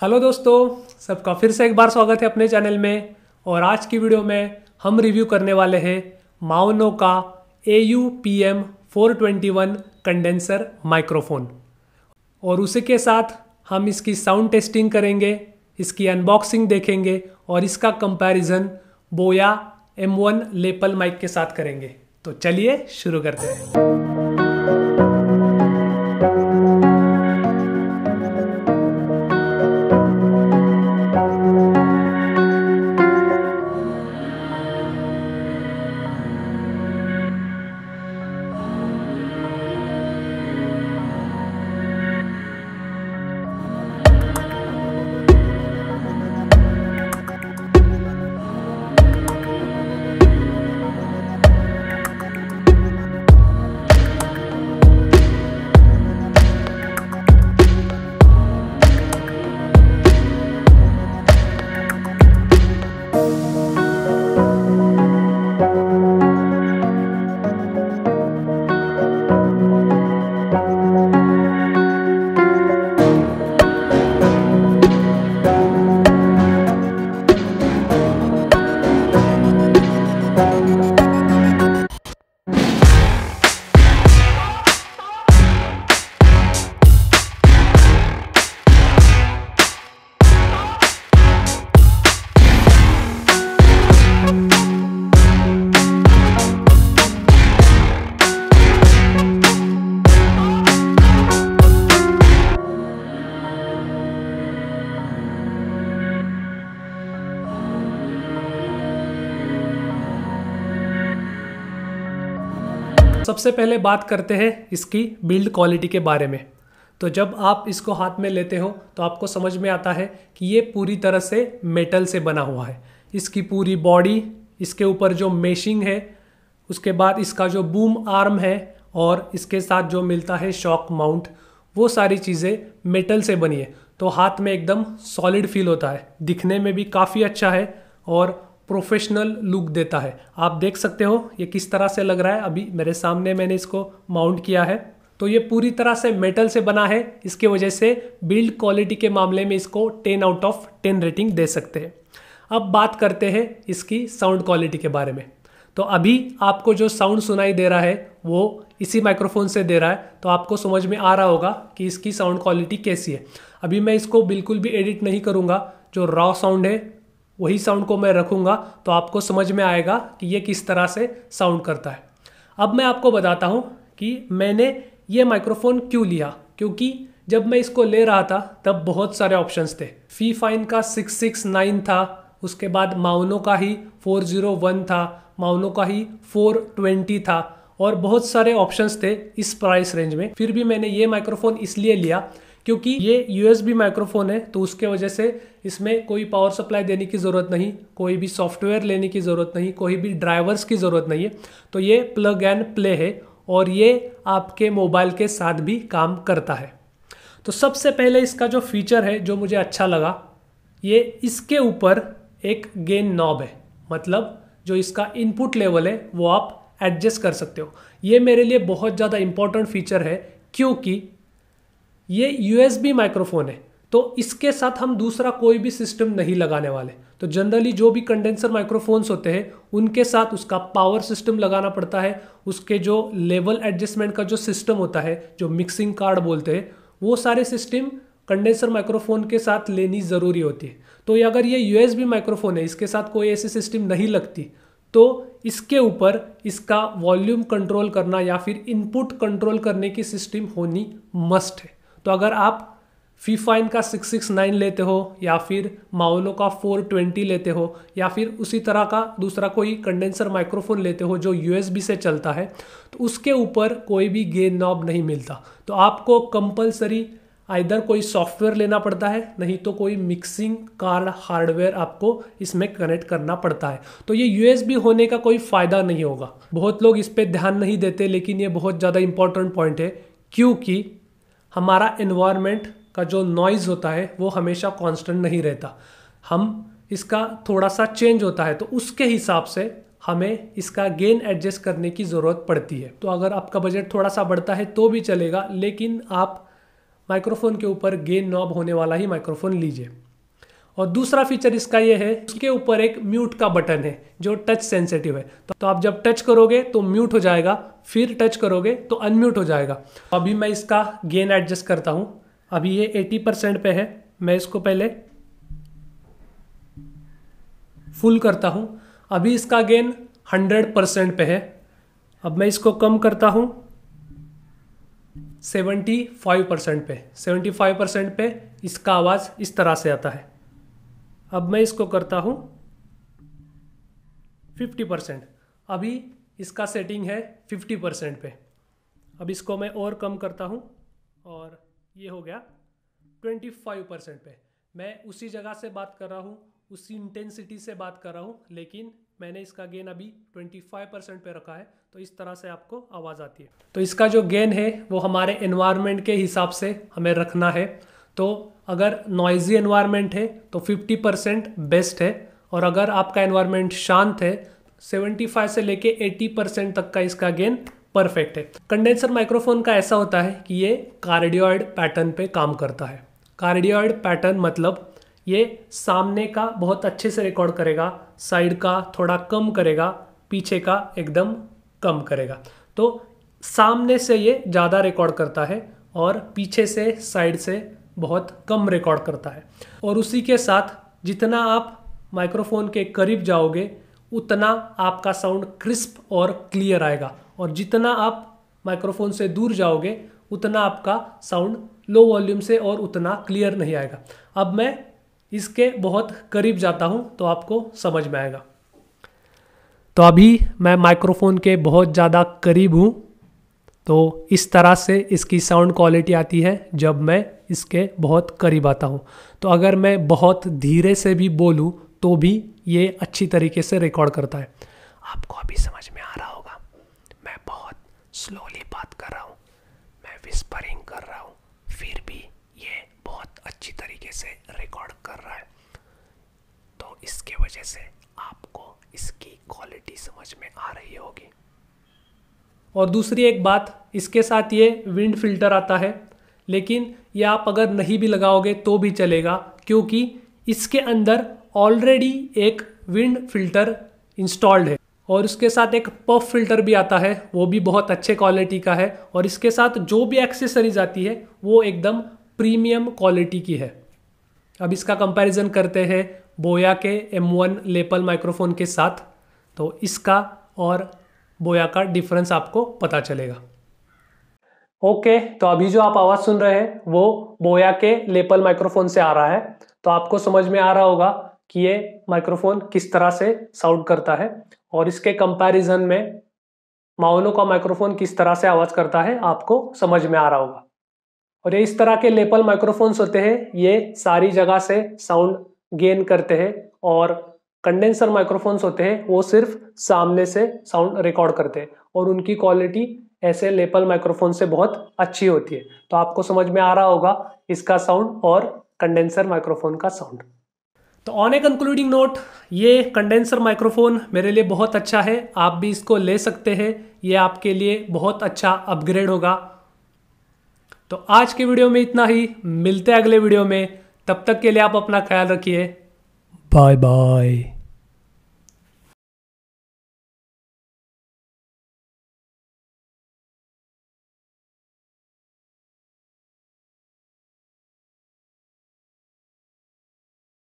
Hello दोस्तों सबका फिर से एक बार स्वागत है अपने चैनल में और आज की वीडियो में हम रिव्यू करने वाले हैं माओनो का A U P M four twenty one condenser microphone और उसी के साथ हम इसकी साउंड टेस्टिंग करेंगे इसकी अनबॉक्सिंग देखेंगे और इसका कंपैरिजन बोया एम वन लेपल माइक के साथ करेंगे तो चलिए शुरू करते हैं सबसे पहले बात करते हैं इसकी बिल्ड क्वालिटी के बारे में तो जब आप इसको हाथ में लेते हो तो आपको समझ में आता है कि ये पूरी तरह से मेटल से बना हुआ है इसकी पूरी बॉडी इसके ऊपर जो मेशिंग है उसके बाद इसका जो बूम आर्म है और इसके साथ जो मिलता है शॉक माउंट वो सारी चीज़ें मेटल से बनी है तो हाथ में एकदम सॉलिड फील होता है दिखने में भी काफ़ी अच्छा है और प्रोफेशनल लुक देता है आप देख सकते हो ये किस तरह से लग रहा है अभी मेरे सामने मैंने इसको माउंट किया है तो ये पूरी तरह से मेटल से बना है इसके वजह से बिल्ड क्वालिटी के मामले में इसको 10 आउट ऑफ 10 रेटिंग दे सकते हैं अब बात करते हैं इसकी साउंड क्वालिटी के बारे में तो अभी आपको जो साउंड सुनाई दे रहा है वो इसी माइक्रोफोन से दे रहा है तो आपको समझ में आ रहा होगा कि इसकी साउंड क्वालिटी कैसी है अभी मैं इसको बिल्कुल भी एडिट नहीं करूँगा जो रॉ साउंड है वही साउंड को मैं रखूंगा तो आपको समझ में आएगा कि ये किस तरह से साउंड करता है अब मैं आपको बताता हूँ कि मैंने ये माइक्रोफोन क्यों लिया क्योंकि जब मैं इसको ले रहा था तब बहुत सारे ऑप्शंस थे फी फाइन का सिक्स सिक्स नाइन था उसके बाद माउनो का ही फोर ज़ीरो वन था माउनो का ही फोर ट्वेंटी था और बहुत सारे ऑप्शंस थे इस प्राइस रेंज में फिर भी मैंने ये माइक्रोफोन इसलिए लिया क्योंकि ये यूएसबी माइक्रोफोन है तो उसके वजह से इसमें कोई पावर सप्लाई देने की ज़रूरत नहीं कोई भी सॉफ्टवेयर लेने की ज़रूरत नहीं कोई भी ड्राइवर्स की ज़रूरत नहीं है तो ये प्लग एंड प्ले है और ये आपके मोबाइल के साथ भी काम करता है तो सबसे पहले इसका जो फीचर है जो मुझे अच्छा लगा ये इसके ऊपर एक गेन नॉब है मतलब जो इसका इनपुट लेवल है वो आप एडजस्ट कर सकते हो ये मेरे लिए बहुत ज़्यादा इंपॉर्टेंट फीचर है क्योंकि ये यूएसबी माइक्रोफोन है तो इसके साथ हम दूसरा कोई भी सिस्टम नहीं लगाने वाले तो जनरली जो भी कंडेंसर माइक्रोफोन्स होते हैं उनके साथ उसका पावर सिस्टम लगाना पड़ता है उसके जो लेवल एडजस्टमेंट का जो सिस्टम होता है जो मिक्सिंग कार्ड बोलते हैं वो सारे सिस्टम कंडेंसर माइक्रोफोन के साथ लेनी ज़रूरी होती है तो ये अगर ये यूएसबी माइक्रोफोन है इसके साथ कोई ऐसी सिस्टम नहीं लगती तो इसके ऊपर इसका वॉल्यूम कंट्रोल करना या फिर इनपुट कंट्रोल करने की सिस्टम होनी मस्ट है तो अगर आप फीफा का सिक्स सिक्स नाइन लेते हो या फिर माओलो का फोर ट्वेंटी लेते हो या फिर उसी तरह का दूसरा कोई कंडेंसर माइक्रोफोन लेते हो जो यूएसबी से चलता है तो उसके ऊपर कोई भी गेन नॉब नहीं मिलता तो आपको कंपलसरी आइधर कोई सॉफ्टवेयर लेना पड़ता है नहीं तो कोई मिक्सिंग कार्ड हार्डवेयर आपको इसमें कनेक्ट करना पड़ता है तो ये यू होने का कोई फ़ायदा नहीं होगा बहुत लोग इस पर ध्यान नहीं देते लेकिन ये बहुत ज़्यादा इंपॉर्टेंट पॉइंट है क्योंकि हमारा इन्वायरमेंट का जो नॉइज़ होता है वो हमेशा कांस्टेंट नहीं रहता हम इसका थोड़ा सा चेंज होता है तो उसके हिसाब से हमें इसका गेन एडजस्ट करने की ज़रूरत पड़ती है तो अगर आपका बजट थोड़ा सा बढ़ता है तो भी चलेगा लेकिन आप माइक्रोफोन के ऊपर गेन नॉब होने वाला ही माइक्रोफोन लीजिए और दूसरा फीचर इसका ये है उसके ऊपर एक म्यूट का बटन है जो टच सेंसिटिव है तो, तो आप जब टच करोगे तो म्यूट हो जाएगा फिर टच करोगे तो अनम्यूट हो जाएगा तो अभी मैं इसका गेन एडजस्ट करता हूँ अभी ये 80 परसेंट पे है मैं इसको पहले फुल करता हूँ अभी इसका गेन 100 परसेंट पे है अब मैं इसको कम करता हूँ 75 परसेंट पे 75 परसेंट पे इसका आवाज़ इस तरह से आता है अब मैं इसको करता हूँ फिफ्टी परसेंट अभी इसका सेटिंग है फिफ्टी परसेंट पे अब इसको मैं और कम करता हूँ और ये हो गया ट्वेंटी फाइव परसेंट पे मैं उसी जगह से बात कर रहा हूँ उसी इंटेंसिटी से बात कर रहा हूँ लेकिन मैंने इसका गेन अभी 25 परसेंट पे रखा है तो इस तरह से आपको आवाज़ आती है तो इसका जो गेन है वो हमारे इन्वायरमेंट के हिसाब से हमें रखना है तो अगर नॉइजी एनवायरनमेंट है तो 50 परसेंट बेस्ट है और अगर आपका एनवायरनमेंट शांत है 75 से लेके 80 परसेंट तक का इसका गेन परफेक्ट है कंडेंसर माइक्रोफोन का ऐसा होता है कि ये कार्डियोइड पैटर्न पे काम करता है कार्डियोइड पैटर्न मतलब ये सामने का बहुत अच्छे से रिकॉर्ड करेगा साइड का थोड़ा कम करेगा पीछे का एकदम कम करेगा तो सामने से ये ज़्यादा रिकॉर्ड करता है और पीछे से साइड से बहुत कम रिकॉर्ड करता है और उसी के साथ जितना आप माइक्रोफोन के करीब जाओगे उतना आपका साउंड क्रिस्प और क्लियर आएगा और जितना आप माइक्रोफोन से दूर जाओगे उतना आपका साउंड लो वॉल्यूम से और उतना क्लियर नहीं आएगा अब मैं इसके बहुत करीब जाता हूँ तो आपको समझ में आएगा तो अभी मैं माइक्रोफोन के बहुत ज़्यादा करीब हूँ तो इस तरह से इसकी साउंड क्वालिटी आती है जब मैं इसके बहुत करीब आता हूँ तो अगर मैं बहुत धीरे से भी बोलूँ तो भी ये अच्छी तरीके से रिकॉर्ड करता है आपको अभी समझ में आ रहा होगा मैं बहुत स्लोली बात कर रहा हूँ मैं विस्परिंग कर रहा हूँ फिर भी ये बहुत अच्छी तरीके से रिकॉर्ड कर रहा है तो इसके वजह से आपको इसकी क्वालिटी समझ में आ रही होगी और दूसरी एक बात इसके साथ ये विंड फिल्टर आता है लेकिन ये आप अगर नहीं भी लगाओगे तो भी चलेगा क्योंकि इसके अंदर ऑलरेडी एक विंड फिल्टर इंस्टॉल्ड है और उसके साथ एक पफ फिल्टर भी आता है वो भी बहुत अच्छे क्वालिटी का है और इसके साथ जो भी एक्सेसरीज आती है वो एकदम प्रीमियम क्वालिटी की है अब इसका कंपैरिजन करते हैं बोया के M1 लेपल माइक्रोफोन के साथ तो इसका और बोया का डिफरेंस आपको पता चलेगा ओके okay, तो अभी जो आप आवाज़ सुन रहे हैं वो बोया के लेपल माइक्रोफोन से आ रहा है तो आपको समझ में आ रहा होगा कि ये माइक्रोफोन किस तरह से साउंड करता है और इसके कंपैरिजन में माओनो का माइक्रोफोन किस तरह से आवाज़ करता है आपको समझ में आ रहा होगा और ये इस तरह के लेपल माइक्रोफोन्स होते हैं ये सारी जगह से साउंड गेन करते हैं और कंडेंसर माइक्रोफोन्स होते हैं वो सिर्फ सामने से साउंड रिकॉर्ड करते हैं और उनकी क्वालिटी ऐसे लेपल माइक्रोफोन से बहुत अच्छी होती है तो आपको समझ में आ रहा होगा इसका साउंड और कंडेंसर माइक्रोफोन का साउंड तो ऑन ए कंक्लूडिंग नोट ये कंडेंसर माइक्रोफोन मेरे लिए बहुत अच्छा है आप भी इसको ले सकते हैं ये आपके लिए बहुत अच्छा अपग्रेड होगा तो आज के वीडियो में इतना ही मिलते हैं अगले वीडियो में तब तक के लिए आप अपना ख्याल रखिए Bye bye.